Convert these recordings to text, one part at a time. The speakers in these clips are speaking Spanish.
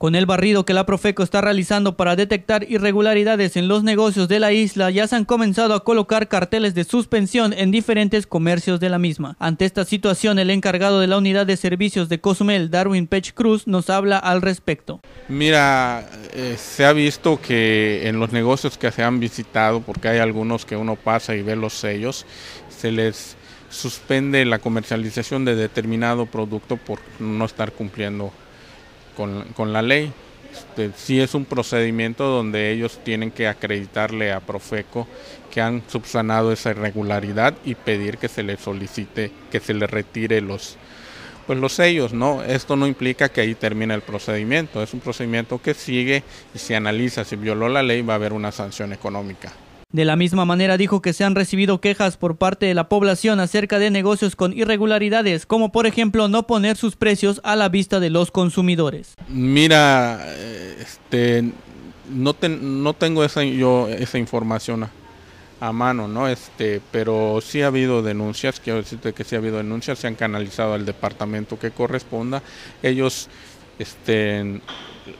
Con el barrido que la Profeco está realizando para detectar irregularidades en los negocios de la isla, ya se han comenzado a colocar carteles de suspensión en diferentes comercios de la misma. Ante esta situación, el encargado de la unidad de servicios de Cozumel, Darwin Pech Cruz, nos habla al respecto. Mira, eh, se ha visto que en los negocios que se han visitado, porque hay algunos que uno pasa y ve los sellos, se les suspende la comercialización de determinado producto por no estar cumpliendo con, la ley. si este, sí es un procedimiento donde ellos tienen que acreditarle a Profeco que han subsanado esa irregularidad y pedir que se le solicite, que se le retire los, pues los sellos, ¿no? Esto no implica que ahí termine el procedimiento, es un procedimiento que sigue y se analiza si violó la ley va a haber una sanción económica. De la misma manera dijo que se han recibido quejas por parte de la población acerca de negocios con irregularidades, como por ejemplo no poner sus precios a la vista de los consumidores. Mira, eh, este, no, no tengo esa, yo esa información a, mano, ¿no? Este, pero sí ha habido denuncias, quiero decirte que sí ha habido denuncias, se han canalizado al departamento que corresponda. Ellos, este,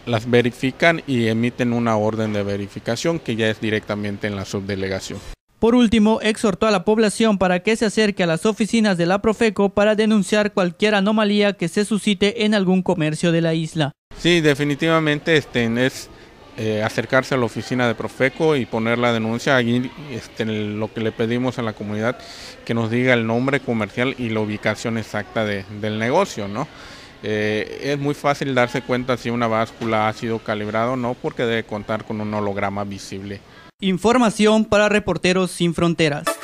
las verifican y emiten una orden de verificación que ya es directamente en la subdelegación. Por último, exhortó a la población para que se acerque a las oficinas de la Profeco para denunciar cualquier anomalía que se suscite en algún comercio de la isla. Sí, definitivamente este, es eh, acercarse a la oficina de Profeco y poner la denuncia. Allí este, lo que le pedimos a la comunidad que nos diga el nombre comercial y la ubicación exacta del negocio, ¿no? Eh, es muy fácil darse cuenta si una báscula ha sido calibrada o no porque debe contar con un holograma visible. Información para Reporteros Sin Fronteras.